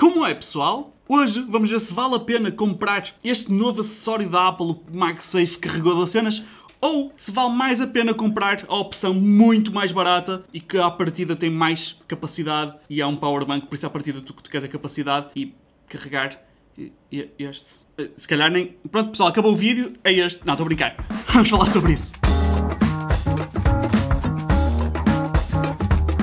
Como é, pessoal? Hoje vamos ver se vale a pena comprar este novo acessório da Apple, o MagSafe carregador de cenas, ou se vale mais a pena comprar a opção muito mais barata e que à partida tem mais capacidade e há é um power bank, por isso à partida tu, tu queres a capacidade e carregar este. Eh, se calhar nem... Pronto pessoal, acabou o vídeo, é este. Não, estou a brincar. Vamos falar sobre isso.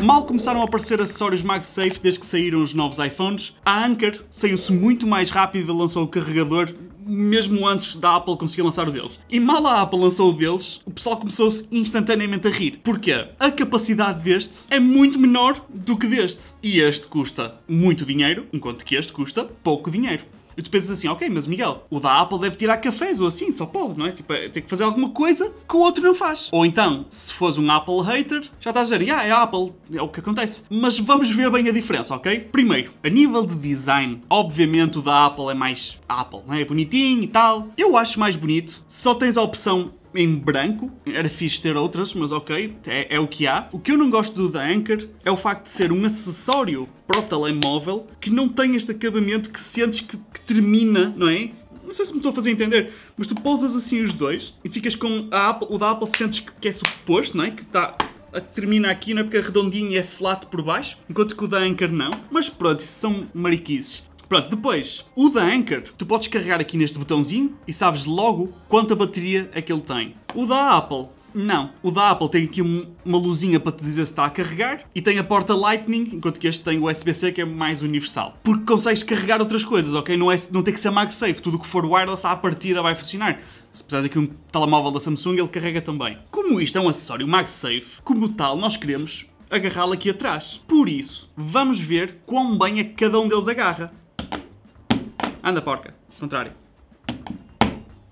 Mal começaram a aparecer acessórios MagSafe desde que saíram os novos iPhones, a Anker saiu-se muito mais rápido e lançou o carregador mesmo antes da Apple conseguir lançar o deles. E mal a Apple lançou o deles, o pessoal começou-se instantaneamente a rir. Porquê? A capacidade deste é muito menor do que deste. E este custa muito dinheiro, enquanto que este custa pouco dinheiro. E tu pensas assim, ok, mas Miguel, o da Apple deve tirar cafés ou assim, só pode, não é? Tipo, é, tem que fazer alguma coisa que o outro não faz. Ou então, se fores um Apple hater, já estás a dizer, ah, é a Apple, é o que acontece. Mas vamos ver bem a diferença, ok? Primeiro, a nível de design, obviamente o da Apple é mais Apple, não é? é bonitinho e tal. Eu acho mais bonito. Só tens a opção em branco. Era fixe ter outras, mas ok, é, é o que há. O que eu não gosto do da Anker é o facto de ser um acessório para o telemóvel que não tem este acabamento que sentes que, que termina, não é? não sei se me estou a fazer entender, mas tu pousas assim os dois e ficas com a Apple, o da Apple sentes que, que é suposto, não é? Que está termina aqui, não é? Porque é redondinho e é flat por baixo, enquanto que o da Anker não. Mas pronto, isso são mariquices. Pronto, depois, o da Anchor, tu podes carregar aqui neste botãozinho e sabes logo quanta bateria é que ele tem. O da Apple, não. O da Apple tem aqui um, uma luzinha para te dizer se está a carregar e tem a porta Lightning, enquanto que este tem o USB-C que é mais universal. Porque consegues carregar outras coisas, ok? Não, é, não tem que ser MagSafe, tudo o que for wireless à partida vai funcionar. Se precisares aqui um telemóvel da Samsung, ele carrega também. Como isto é um acessório MagSafe, como tal, nós queremos agarrá-lo aqui atrás. Por isso, vamos ver quão bem é que cada um deles agarra. Anda, porca. Contrário.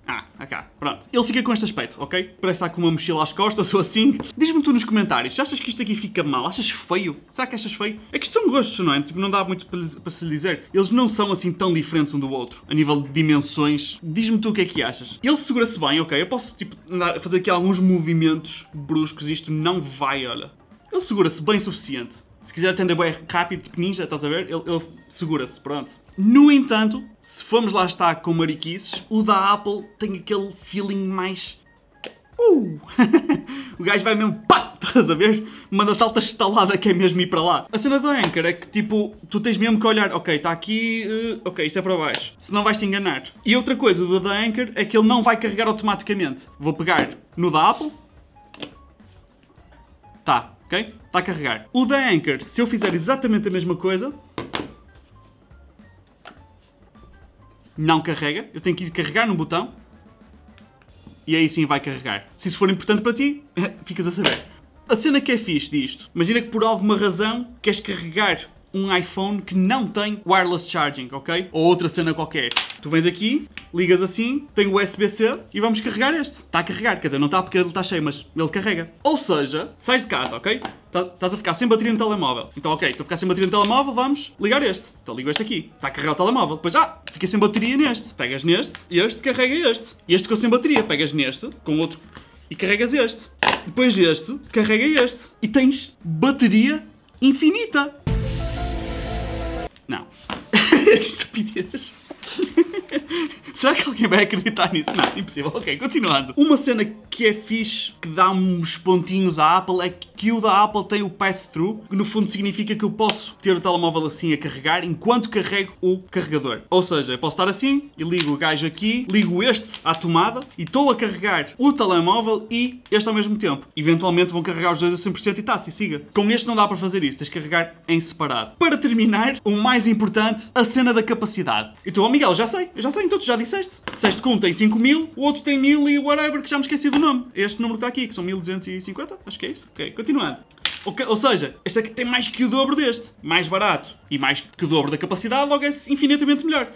Ah, acá. Pronto. Ele fica com este aspecto, ok? Parece estar com uma mochila às costas ou assim. Diz-me tu nos comentários, achas que isto aqui fica mal? Achas feio? Será que achas feio? É que isto são gostos, não é? Tipo, não dá muito para se dizer. Eles não são assim tão diferentes um do outro, a nível de dimensões. Diz-me tu o que é que achas. Ele segura-se bem, ok? Eu posso, tipo, andar, fazer aqui alguns movimentos bruscos e isto não vai, olha. Ele segura-se bem o suficiente se quiser atender bem rápido, tipo ninja, estás a ver? Ele, ele segura-se, pronto. No entanto, se formos lá estar com mariquices, o da Apple tem aquele feeling mais... Uh! o gajo vai mesmo pá, estás a ver? Manda tal estalada que é mesmo ir para lá. A cena do Anchor é que tipo, tu tens mesmo que olhar, ok, está aqui, uh, ok, isto é para baixo. Se não vais te enganar. E outra coisa, o da Anchor é que ele não vai carregar automaticamente. Vou pegar no da Apple. Tá, ok? Está a carregar. O da Anchor, se eu fizer exatamente a mesma coisa, não carrega. Eu tenho que ir carregar no botão e aí sim vai carregar. Se isso for importante para ti, ficas a saber. A cena que é fixe disto, imagina que por alguma razão queres carregar um iPhone que não tem wireless charging, ok? Ou outra cena qualquer. Tu vens aqui, ligas assim, tem o USB-C e vamos carregar este. Está a carregar, quer dizer, não está porque ele está cheio, mas ele carrega. Ou seja, sais de casa, ok? Tá, estás a ficar sem bateria no telemóvel. Então, ok, estou a ficar sem bateria no telemóvel, vamos ligar este. Então ligo este aqui. Está a carregar o telemóvel. Depois, ah, fiquei sem bateria neste. Pegas neste, este carrega este. E este ficou sem bateria. Pegas neste, com outro, e carregas este. Depois este, carrega este. E tens bateria infinita. Não. É estupidez. Será que alguém vai acreditar nisso? Não, impossível. Ok, continuando. Uma cena que é fixe, que dá uns pontinhos à Apple, é que o da Apple tem o pass-through, que no fundo significa que eu posso ter o telemóvel assim a carregar enquanto carrego o carregador. Ou seja, eu posso estar assim e ligo o gajo aqui, ligo este à tomada e estou a carregar o telemóvel e este ao mesmo tempo. Eventualmente vão carregar os dois a 100% e tá, se siga. Com este não dá para fazer isso, tens de carregar em separado. Para terminar, o mais importante, a cena da capacidade. Então, Miguel, já sei, já sei, então tu já disseste. Disseste que um tem 5 mil, o outro tem mil e whatever, que já me esqueci do nome. Este número está aqui, que são 1250, acho que é isso. Ok, continuando. Okay, ou seja, este aqui é tem mais que o dobro deste. Mais barato e mais que o dobro da capacidade, logo é infinitamente melhor.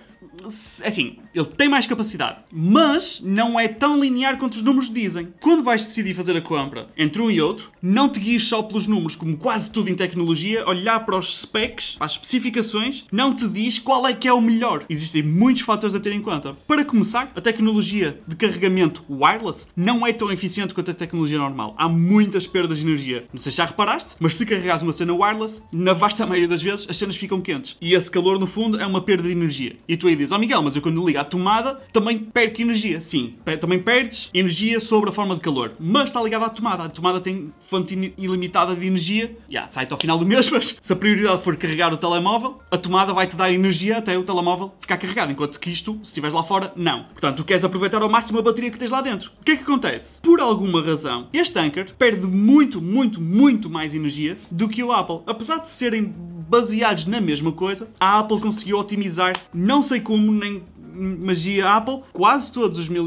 É assim, ele tem mais capacidade, mas não é tão linear quanto os números dizem. Quando vais decidir fazer a compra entre um e outro, não te guies só pelos números, como quase tudo em tecnologia, olhar para os specs, para as especificações, não te diz qual é que é o melhor. Existem muitos fatores a ter em conta. Para começar, a tecnologia de carregamento wireless não é tão eficiente quanto a tecnologia normal. Há muitas perdas de energia. Não sei se já reparaste, mas se carregares uma cena wireless, na vasta maioria das vezes as cenas ficam quentes. E esse calor, no fundo, é uma perda de energia. E a tua pessoa e diz: Ó oh Miguel, mas eu quando ligo à tomada também perco energia. Sim, também perdes energia sobre a forma de calor, mas está ligada à tomada. A tomada tem fonte ilimitada de energia. Já, yeah, sai-te ao final do mês, mas se a prioridade for carregar o telemóvel, a tomada vai-te dar energia até o telemóvel ficar carregado, enquanto que isto, se estiveres lá fora, não. Portanto, tu queres aproveitar ao máximo a bateria que tens lá dentro. O que é que acontece? Por alguma razão, este Anker perde muito, muito, muito mais energia do que o Apple. Apesar de serem baseados na mesma coisa, a Apple conseguiu otimizar, não sei como, nem magia Apple, quase todos os mAh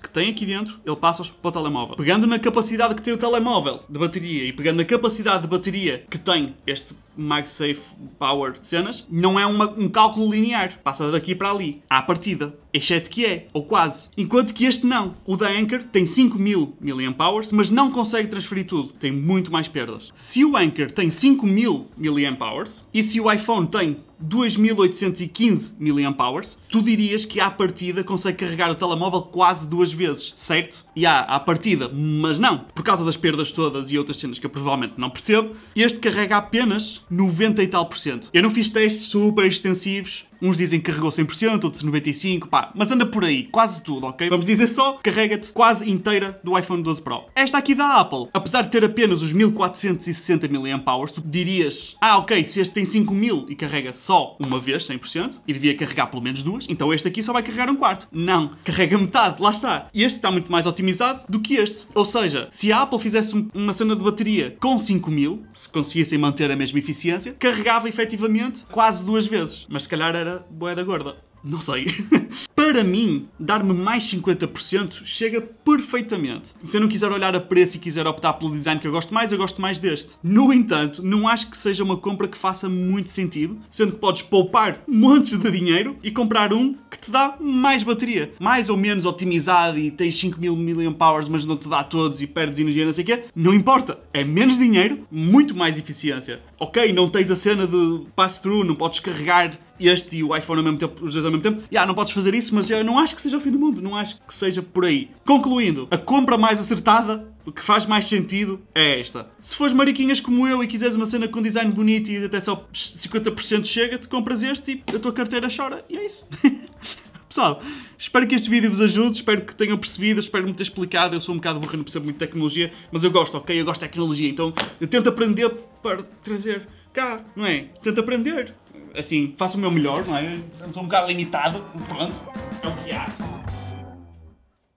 que tem aqui dentro, ele passa para o telemóvel. Pegando na capacidade que tem o telemóvel de bateria e pegando na capacidade de bateria que tem este MagSafe Power cenas, não é uma, um cálculo linear. Passa daqui para ali, à partida. Exceto que é, ou quase. Enquanto que este não. O da Anchor tem 5000 mAh, mas não consegue transferir tudo. Tem muito mais perdas. Se o Anchor tem 5000 mAh e se o iPhone tem 2815 mAh, tu dirias que à partida consegue carregar o telemóvel quase duas vezes, certo? E há à partida, mas não. Por causa das perdas todas e outras cenas que eu provavelmente não percebo, este carrega apenas 90 e tal por cento. Eu não fiz testes super extensivos, Uns dizem que carregou 100%, outros 95%, pá, mas anda por aí, quase tudo, ok? Vamos dizer só, carrega-te quase inteira do iPhone 12 Pro. Esta aqui da Apple, apesar de ter apenas os 1460 mAh, tu dirias, ah, ok, se este tem 5000 e carrega só uma vez, 100%, e devia carregar pelo menos duas, então este aqui só vai carregar um quarto. Não, carrega metade, lá está. E Este está muito mais otimizado do que este. Ou seja, se a Apple fizesse uma cena de bateria com 5000, se conseguissem manter a mesma eficiência, carregava efetivamente quase duas vezes, mas se calhar era era boeda gorda. Não sei. para mim, dar-me mais 50% chega perfeitamente. Se eu não quiser olhar a preço e quiser optar pelo design que eu gosto mais, eu gosto mais deste. No entanto, não acho que seja uma compra que faça muito sentido, sendo que podes poupar montes de dinheiro e comprar um que te dá mais bateria, mais ou menos otimizado e tens 5000 mAh, mas não te dá todos e perdes energia, não sei o quê. Não importa, é menos dinheiro, muito mais eficiência. Ok, não tens a cena de pass-through, não podes carregar este e o iPhone ao mesmo tempo, os dois ao mesmo tempo. Yeah, não podes fazer isso isso, mas eu não acho que seja o fim do mundo, não acho que seja por aí. Concluindo, a compra mais acertada o que faz mais sentido é esta. Se fores mariquinhas como eu e quiseres uma cena com design bonito e até só 50% chega, te compras este e a tua carteira chora. E é isso. Pessoal, espero que este vídeo vos ajude, espero que tenham percebido, espero me ter explicado. Eu sou um bocado burro, não percebo muito tecnologia, mas eu gosto, ok? Eu gosto de tecnologia, então eu tento aprender para trazer cá, não é? Tento aprender assim, faço o meu melhor, não é? Sou um bocado limitado, pronto, é o que há.